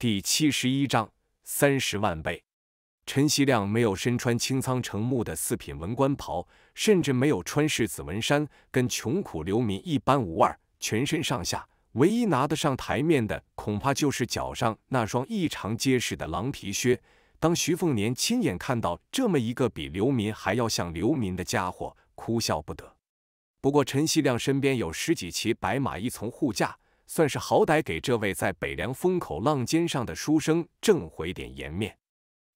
第七十一章三十万倍。陈锡亮没有身穿清仓成木的四品文官袍，甚至没有穿世子文衫，跟穷苦流民一般无二。全身上下唯一拿得上台面的，恐怕就是脚上那双异常结实的狼皮靴。当徐凤年亲眼看到这么一个比流民还要像流民的家伙，哭笑不得。不过陈锡亮身边有十几骑白马一从护驾。算是好歹给这位在北凉风口浪尖上的书生挣回点颜面。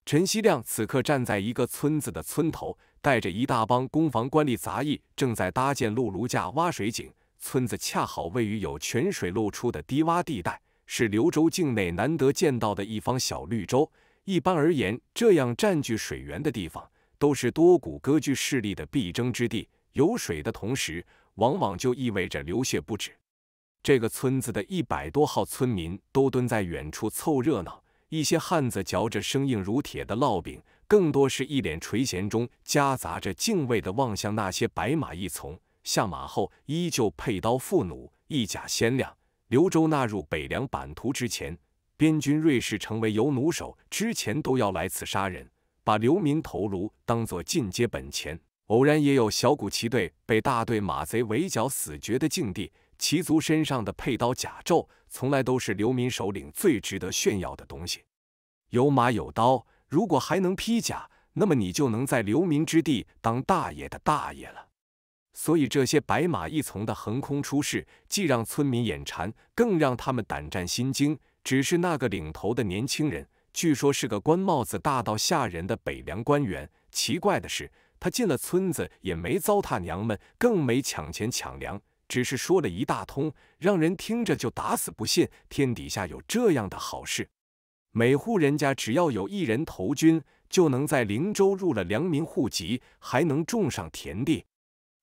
陈希亮此刻站在一个村子的村头，带着一大帮攻防官吏杂役，正在搭建路炉架、挖水井。村子恰好位于有泉水露出的低洼地带，是刘州境内难得见到的一方小绿洲。一般而言，这样占据水源的地方，都是多股割据势力的必争之地。有水的同时，往往就意味着流血不止。这个村子的一百多号村民都蹲在远处凑热闹，一些汉子嚼着生硬如铁的烙饼，更多是一脸垂涎中夹杂着敬畏地望向那些白马一从下马后依旧佩刀负弩，一甲鲜亮。刘州纳入北凉版图之前，边军瑞士成为游弩手之前，都要来此杀人，把流民头颅当作进阶本钱。偶然也有小股骑队被大队马贼围剿死绝的境地。骑卒身上的佩刀、甲胄，从来都是流民首领最值得炫耀的东西。有马有刀，如果还能披甲，那么你就能在流民之地当大爷的大爷了。所以这些白马一从的横空出世，既让村民眼馋，更让他们胆战心惊。只是那个领头的年轻人，据说是个官帽子大到吓人的北凉官员。奇怪的是，他进了村子也没糟蹋娘们，更没抢钱抢粮。只是说了一大通，让人听着就打死不信。天底下有这样的好事？每户人家只要有一人投军，就能在灵州入了良民户籍，还能种上田地，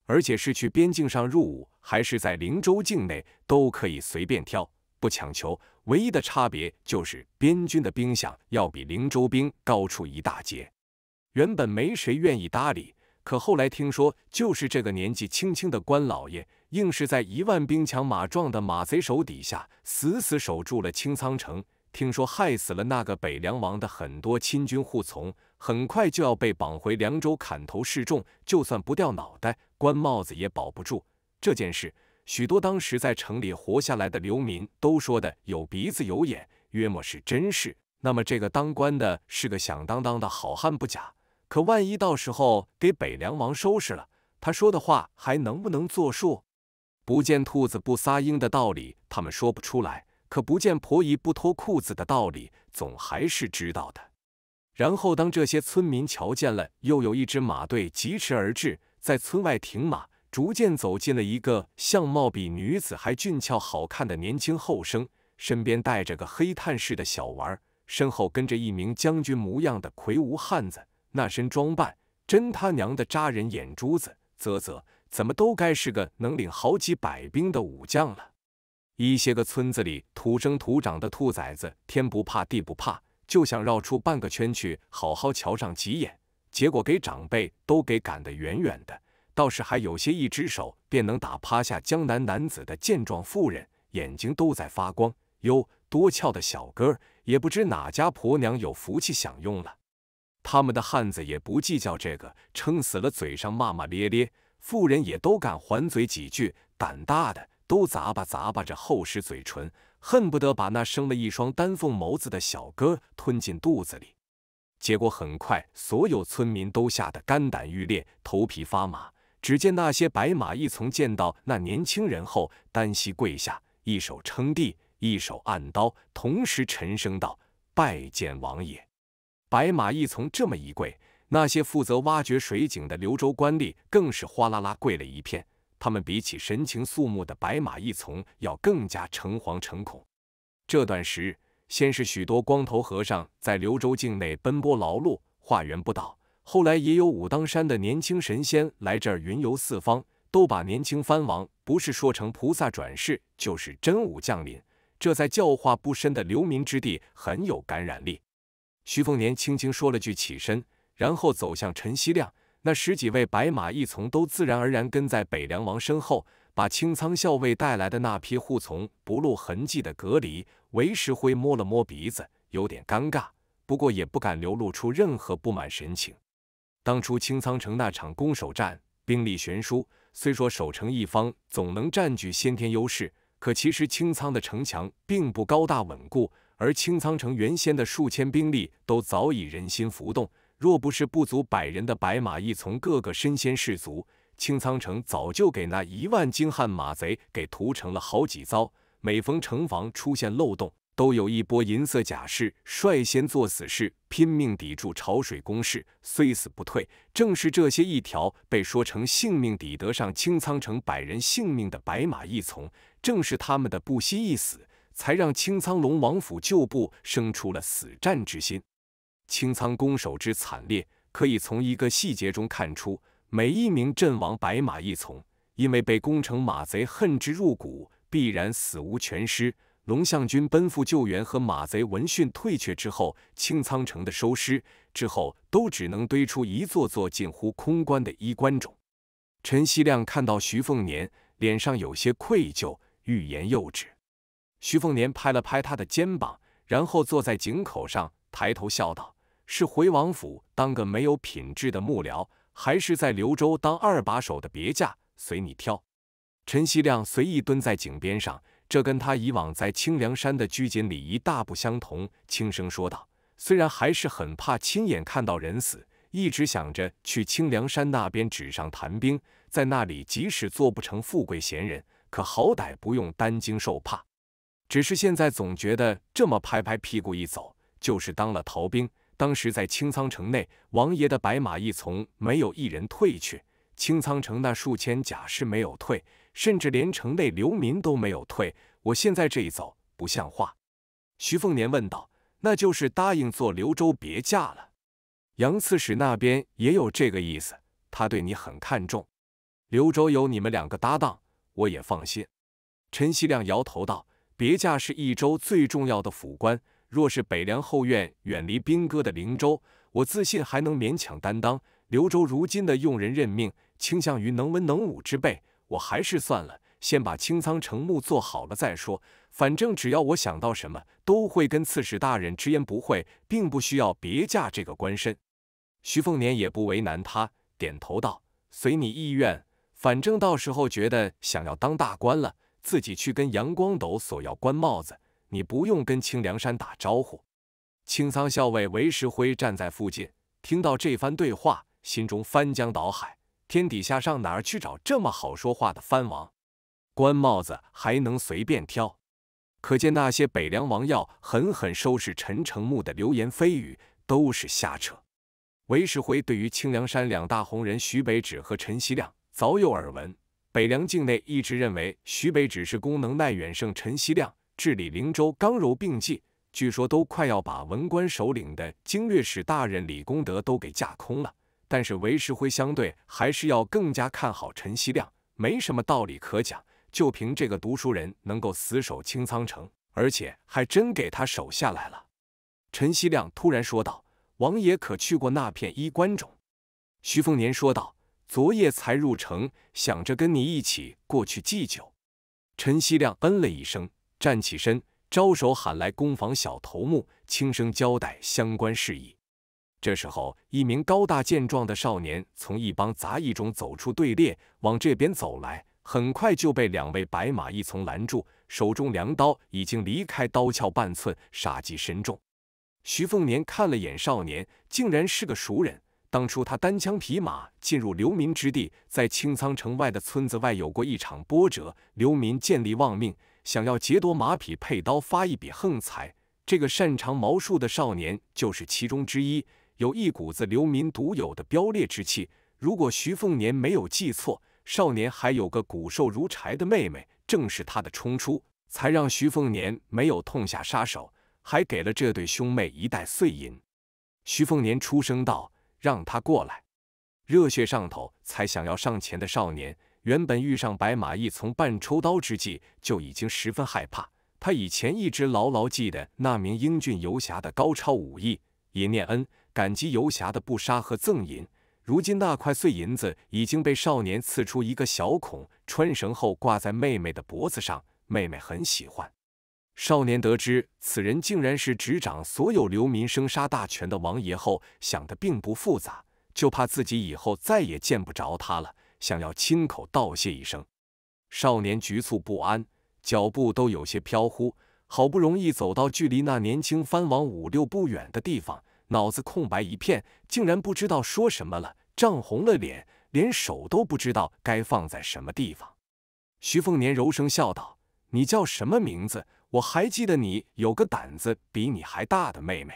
而且是去边境上入伍，还是在灵州境内，都可以随便挑，不强求。唯一的差别就是边军的兵饷要比灵州兵高出一大截。原本没谁愿意搭理，可后来听说，就是这个年纪轻轻的官老爷。硬是在一万兵强马壮的马贼手底下死死守住了清仓城，听说害死了那个北凉王的很多亲军护从，很快就要被绑回凉州砍头示众。就算不掉脑袋，官帽子也保不住。这件事，许多当时在城里活下来的流民都说的有鼻子有眼，约莫是真事。那么这个当官的是个响当当的好汉不假，可万一到时候给北凉王收拾了，他说的话还能不能作数？不见兔子不撒鹰的道理，他们说不出来；可不见婆姨不脱裤子的道理，总还是知道的。然后，当这些村民瞧见了，又有一支马队疾驰而至，在村外停马，逐渐走进了一个相貌比女子还俊俏、好看的年轻后生，身边带着个黑炭似的小娃儿，身后跟着一名将军模样的魁梧汉子。那身装扮，真他娘的扎人眼珠子！啧啧。怎么都该是个能领好几百兵的武将了。一些个村子里土生土长的兔崽子，天不怕地不怕，就想绕出半个圈去好好瞧上几眼，结果给长辈都给赶得远远的。倒是还有些一只手便能打趴下江南男子的健壮妇人，眼睛都在发光。哟，多俏的小哥，也不知哪家婆娘有福气享用了。他们的汉子也不计较这个，撑死了嘴上骂骂咧咧。富人也都敢还嘴几句，胆大的都砸吧砸吧着厚实嘴唇，恨不得把那生了一双丹凤眸子的小哥吞进肚子里。结果很快，所有村民都吓得肝胆欲裂，头皮发麻。只见那些白马一从见到那年轻人后，单膝跪下，一手撑地，一手按刀，同时沉声道：“拜见王爷！”白马一从这么一跪。那些负责挖掘水井的刘州官吏更是哗啦啦跪了一片，他们比起神情肃穆的白马一从要更加诚惶诚恐。这段时日，先是许多光头和尚在刘州境内奔波劳碌，化缘不倒，后来也有武当山的年轻神仙来这儿云游四方，都把年轻藩王不是说成菩萨转世，就是真武降临，这在教化不深的流民之地很有感染力。徐凤年轻轻说了句：“起身。”然后走向陈希亮，那十几位白马义从都自然而然跟在北凉王身后，把清仓校尉带来的那批护从不露痕迹的隔离。韦时辉摸了摸鼻子，有点尴尬，不过也不敢流露出任何不满神情。当初清仓城那场攻守战，兵力悬殊，虽说守城一方总能占据先天优势，可其实清仓的城墙并不高大稳固，而清仓城原先的数千兵力都早已人心浮动。若不是不足百人的白马义从个个身先士卒，清仓城早就给那一万精悍马贼给屠城了好几遭。每逢城防出现漏洞，都有一波银色甲士率先做死事，拼命抵住潮水攻势，虽死不退。正是这些一条被说成性命抵得上清仓城百人性命的白马义从，正是他们的不惜一死，才让清仓龙王府旧部生出了死战之心。清仓攻守之惨烈，可以从一个细节中看出：每一名阵亡白马一从，因为被攻城马贼恨之入骨，必然死无全尸。龙象军奔赴救援和马贼闻讯退却之后，清仓城的收尸之后，都只能堆出一座座近乎空棺的衣冠冢。陈希亮看到徐凤年脸上有些愧疚，欲言又止。徐凤年拍了拍他的肩膀，然后坐在井口上，抬头笑道。是回王府当个没有品质的幕僚，还是在刘州当二把手的别驾，随你挑。陈希亮随意蹲在井边上，这跟他以往在清凉山的拘谨礼仪大不相同，轻声说道：“虽然还是很怕亲眼看到人死，一直想着去清凉山那边纸上谈兵，在那里即使做不成富贵闲人，可好歹不用担惊受怕。只是现在总觉得这么拍拍屁股一走，就是当了逃兵。”当时在清仓城内，王爷的白马一从没有一人退去，清仓城那数千甲士没有退，甚至连城内流民都没有退。我现在这一走不像话。”徐凤年问道，“那就是答应做刘州别驾了？杨刺史那边也有这个意思，他对你很看重。刘州有你们两个搭档，我也放心。”陈希亮摇头道：“别驾是益州最重要的府官。”若是北凉后院远离兵戈的灵州，我自信还能勉强担当。刘州如今的用人任命，倾向于能文能武之辈，我还是算了，先把清仓成木做好了再说。反正只要我想到什么，都会跟刺史大人直言不讳，并不需要别驾这个官身。徐凤年也不为难他，点头道：“随你意愿，反正到时候觉得想要当大官了，自己去跟杨光斗索要官帽子。”你不用跟清凉山打招呼。清仓校尉韦时辉站在附近，听到这番对话，心中翻江倒海。天底下上哪儿去找这么好说话的藩王？官帽子还能随便挑？可见那些北凉王要狠狠收拾陈承木的流言蜚语都是瞎扯。韦时辉对于清凉山两大红人徐北芷和陈希亮早有耳闻，北凉境内一直认为徐北芷是功能耐远胜陈希亮。治理灵州刚柔并济，据说都快要把文官首领的经略使大人李功德都给架空了。但是韦时辉相对还是要更加看好陈希亮，没什么道理可讲，就凭这个读书人能够死守清仓城，而且还真给他守下来了。陈希亮突然说道：“王爷可去过那片衣冠冢？”徐凤年说道：“昨夜才入城，想着跟你一起过去祭酒。”陈希亮嗯了一声。站起身，招手喊来攻防小头目，轻声交代相关事宜。这时候，一名高大健壮的少年从一帮杂役中走出队列，往这边走来，很快就被两位白马一从拦住，手中梁刀已经离开刀鞘半寸，杀机深重。徐凤年看了眼少年，竟然是个熟人。当初他单枪匹马进入流民之地，在青苍城外的村子外有过一场波折，流民见利忘命。想要劫夺马匹配刀发一笔横财，这个擅长毛术的少年就是其中之一。有一股子流民独有的彪烈之气。如果徐凤年没有记错，少年还有个骨瘦如柴的妹妹，正是他的冲出，才让徐凤年没有痛下杀手，还给了这对兄妹一袋碎银。徐凤年出声道：“让他过来。”热血上头才想要上前的少年。原本遇上白马义从半抽刀之际，就已经十分害怕。他以前一直牢牢记得那名英俊游侠的高超武艺，也念恩感激游侠的不杀和赠银。如今那块碎银子已经被少年刺出一个小孔，穿绳后挂在妹妹的脖子上，妹妹很喜欢。少年得知此人竟然是执掌所有流民生杀大权的王爷后，想的并不复杂，就怕自己以后再也见不着他了。想要亲口道谢一声，少年局促不安，脚步都有些飘忽。好不容易走到距离那年轻藩王五六步远的地方，脑子空白一片，竟然不知道说什么了，涨红了脸，连手都不知道该放在什么地方。徐凤年柔声笑道：“你叫什么名字？我还记得你有个胆子比你还大的妹妹。”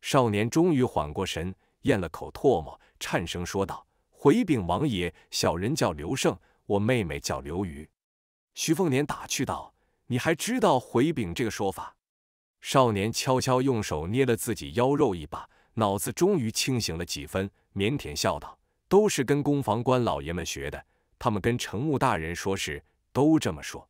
少年终于缓过神，咽了口唾沫，颤声说道。回禀王爷，小人叫刘胜，我妹妹叫刘瑜。徐凤年打趣道：“你还知道回禀这个说法？”少年悄悄用手捏了自己腰肉一把，脑子终于清醒了几分，腼腆笑道：“都是跟攻防官老爷们学的，他们跟程木大人说事都这么说。”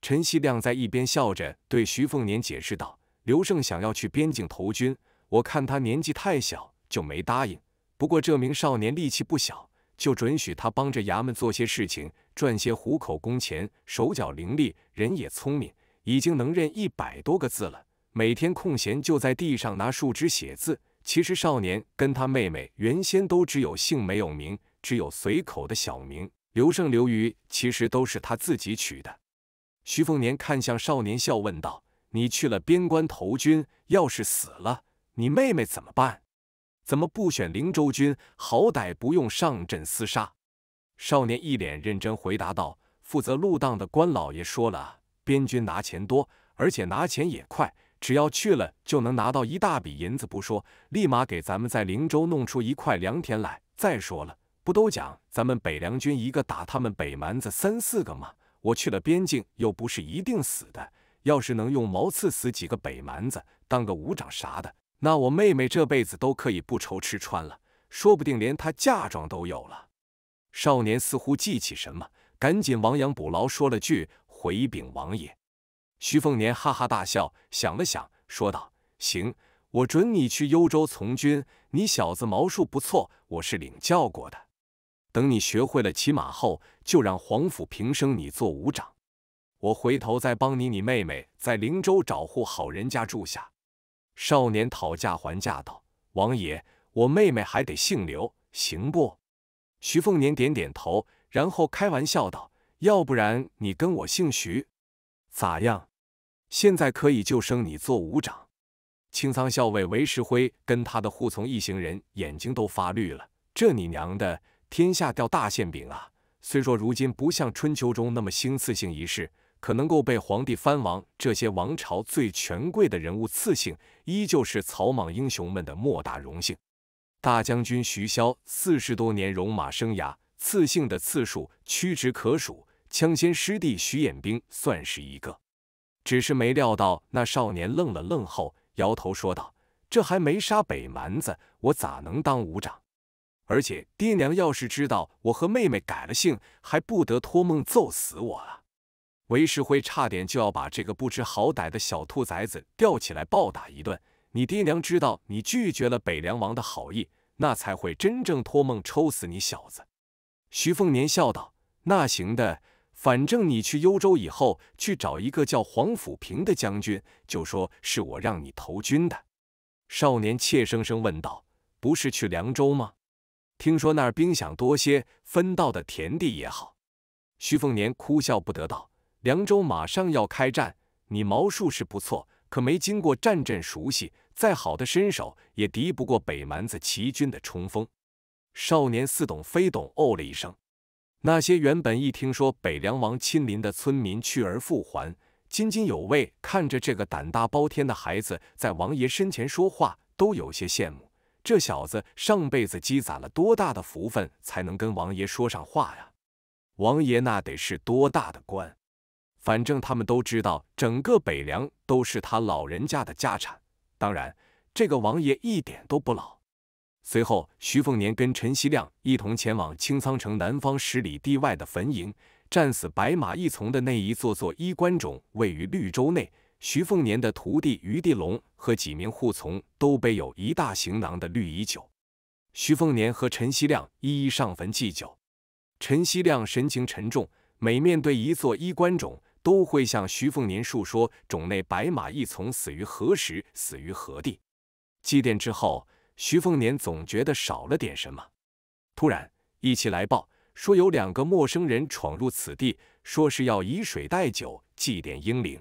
陈希亮在一边笑着对徐凤年解释道：“刘胜想要去边境投军，我看他年纪太小，就没答应。”不过这名少年力气不小，就准许他帮着衙门做些事情，赚些糊口工钱。手脚伶俐，人也聪明，已经能认一百多个字了。每天空闲就在地上拿树枝写字。其实少年跟他妹妹原先都只有姓没有名，只有随口的小名。刘胜、刘余其实都是他自己取的。徐凤年看向少年，笑问道：“你去了边关投军，要是死了，你妹妹怎么办？”怎么不选灵州军？好歹不用上阵厮杀。少年一脸认真回答道：“负责路当的官老爷说了，边军拿钱多，而且拿钱也快，只要去了就能拿到一大笔银子不说，立马给咱们在灵州弄出一块良田来。再说了，不都讲咱们北凉军一个打他们北蛮子三四个吗？我去了边境又不是一定死的，要是能用毛刺死几个北蛮子，当个武长啥的。”那我妹妹这辈子都可以不愁吃穿了，说不定连她嫁妆都有了。少年似乎记起什么，赶紧亡羊补牢，说了句：“回禀王爷。”徐凤年哈哈大笑，想了想，说道：“行，我准你去幽州从军。你小子毛术不错，我是领教过的。等你学会了骑马后，就让皇甫平生你做武长。我回头再帮你，你妹妹在灵州找户好人家住下。”少年讨价还价道：“王爷，我妹妹还得姓刘，行不？”徐凤年点点头，然后开玩笑道：“要不然你跟我姓徐，咋样？现在可以就升你做五长。”青仓校尉韦石辉跟他的护从一行人眼睛都发绿了，这你娘的，天下掉大馅饼啊！虽说如今不像春秋中那么兴次性一事。可能够被皇帝、藩王这些王朝最权贵的人物赐姓，依旧是草莽英雄们的莫大荣幸。大将军徐骁四十多年戎马生涯，赐姓的次数屈指可数。枪仙师弟徐衍兵算是一个，只是没料到那少年愣了愣后，摇头说道：“这还没杀北蛮子，我咋能当武长？而且爹娘要是知道我和妹妹改了姓，还不得托梦揍死我啊！”韦世辉差点就要把这个不知好歹的小兔崽子吊起来暴打一顿。你爹娘知道你拒绝了北凉王的好意，那才会真正托梦抽死你小子。徐凤年笑道：“那行的，反正你去幽州以后去找一个叫黄甫平的将军，就说是我让你投军的。”少年怯生生问道：“不是去凉州吗？听说那儿兵饷多些，分到的田地也好。”徐凤年哭笑不得道。凉州马上要开战，你毛术是不错，可没经过战阵熟悉，再好的身手也敌不过北蛮子齐军的冲锋。少年似懂非懂，哦了一声。那些原本一听说北凉王亲临的村民去而复还，津津有味看着这个胆大包天的孩子在王爷身前说话，都有些羡慕。这小子上辈子积攒了多大的福分，才能跟王爷说上话呀？王爷那得是多大的官？反正他们都知道，整个北凉都是他老人家的家产。当然，这个王爷一点都不老。随后，徐凤年跟陈希亮一同前往清仓城南方十里地外的坟茔，战死白马一从的那一座座衣冠冢位于绿洲内。徐凤年的徒弟余地龙和几名护从都背有一大行囊的绿蚁酒。徐凤年和陈希亮一一上坟祭酒，陈希亮神情沉重，每面对一座衣冠冢。都会向徐凤年述说冢内白马一从死于何时，死于何地。祭奠之后，徐凤年总觉得少了点什么。突然，一起来报，说有两个陌生人闯入此地，说是要以水代酒祭奠英灵。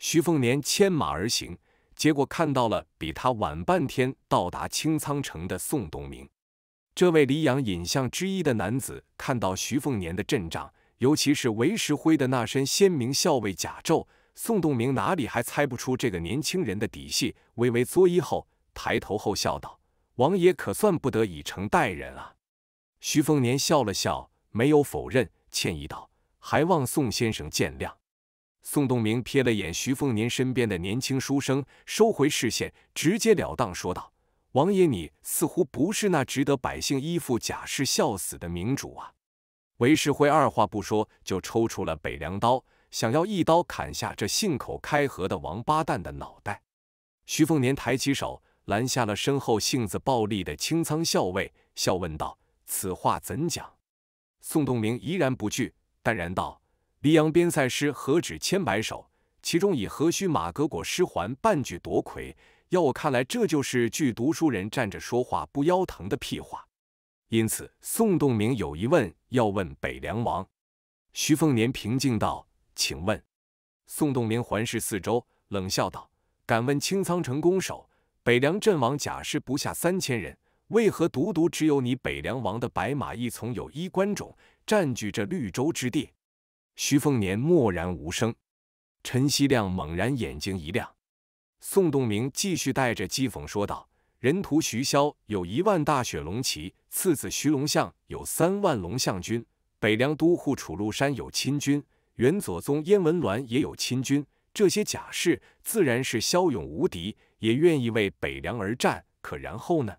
徐凤年牵马而行，结果看到了比他晚半天到达青苍城的宋东明。这位离阳隐相之一的男子看到徐凤年的阵仗。尤其是韦石辉的那身鲜明校尉甲胄，宋东明哪里还猜不出这个年轻人的底细？微微作揖后，抬头后笑道：“王爷可算不得以诚待人啊。”徐凤年笑了笑，没有否认，歉意道：“还望宋先生见谅。”宋东明瞥了眼徐凤年身边的年轻书生，收回视线，直截了当说道：“王爷，你似乎不是那值得百姓依附、甲士效死的明主啊。”韦世辉二话不说就抽出了北凉刀，想要一刀砍下这信口开河的王八蛋的脑袋。徐凤年抬起手拦下了身后性子暴戾的清仓校尉，笑问道：“此话怎讲？”宋洞明依然不惧，淡然道：“黎阳边塞诗何止千百首，其中以何须马革裹尸还半句夺魁。要我看来，这就是句读书人站着说话不腰疼的屁话。”因此，宋洞明有一问要问北凉王，徐凤年平静道：“请问。”宋洞明环视四周，冷笑道：“敢问清仓城攻守，北凉阵亡甲士不下三千人，为何独独只有你北凉王的白马一从有衣冠冢，占据这绿洲之地？”徐凤年默然无声。陈希亮猛然眼睛一亮。宋洞明继续带着讥讽说道。人屠徐骁有一万大雪龙骑，次子徐龙象有三万龙象军，北凉都护楚禄山有亲军，元左宗燕文鸾也有亲军。这些甲士自然是骁勇无敌，也愿意为北凉而战。可然后呢？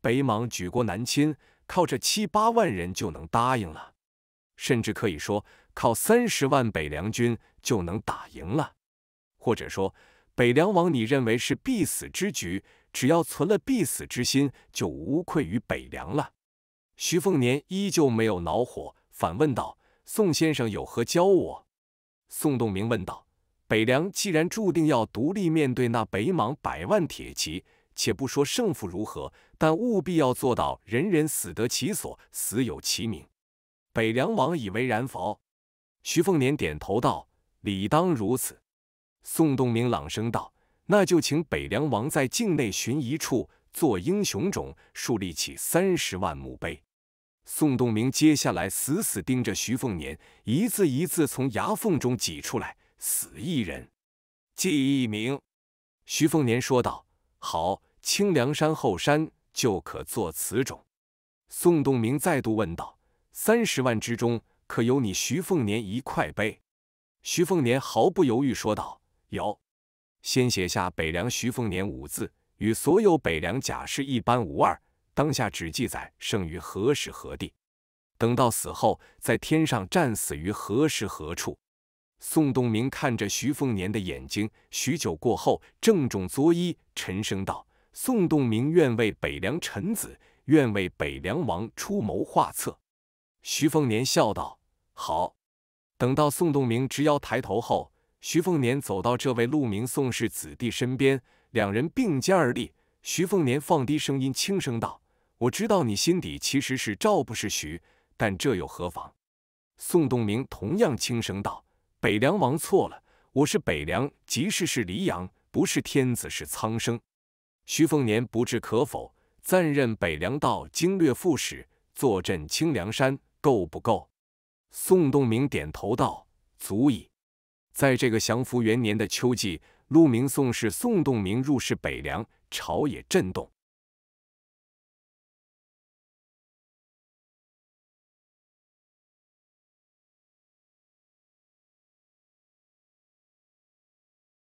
北莽举国南侵，靠这七八万人就能答应了？甚至可以说，靠三十万北凉军就能打赢了？或者说，北凉王，你认为是必死之局？只要存了必死之心，就无愧于北凉了。徐凤年依旧没有恼火，反问道：“宋先生有何教我？”宋洞明问道：“北凉既然注定要独立面对那北莽百万铁骑，且不说胜负如何，但务必要做到人人死得其所，死有其名。北凉王以为然否？”徐凤年点头道：“理当如此。”宋洞明朗声道。那就请北凉王在境内寻一处做英雄冢，树立起三十万墓碑。宋洞明接下来死死盯着徐凤年，一字一字从牙缝中挤出来：“死一人，记一名。”徐凤年说道：“好，清凉山后山就可做此种。”宋洞明再度问道：“三十万之中，可有你徐凤年一块碑？”徐凤年毫不犹豫说道：“有。”先写下北凉徐凤年五字，与所有北凉甲士一般无二。当下只记载生于何时何地，等到死后，在天上战死于何时何处。宋东明看着徐凤年的眼睛，许久过后，郑重作揖，沉声道：“宋东明愿为北凉臣子，愿为北凉王出谋划策。”徐凤年笑道：“好。”等到宋东明直腰抬头后。徐凤年走到这位陆明宋氏子弟身边，两人并肩而立。徐凤年放低声音，轻声道：“我知道你心底其实是赵，不是徐，但这又何妨？”宋洞明同样轻声道：“北凉王错了，我是北凉，即使是黎阳，不是天子，是苍生。”徐凤年不置可否，暂任北凉道经略副使，坐镇清凉山，够不够？宋洞明点头道：“足矣。”在这个降符元年的秋季，鹿明宋氏宋洞明入仕北凉，朝野震动。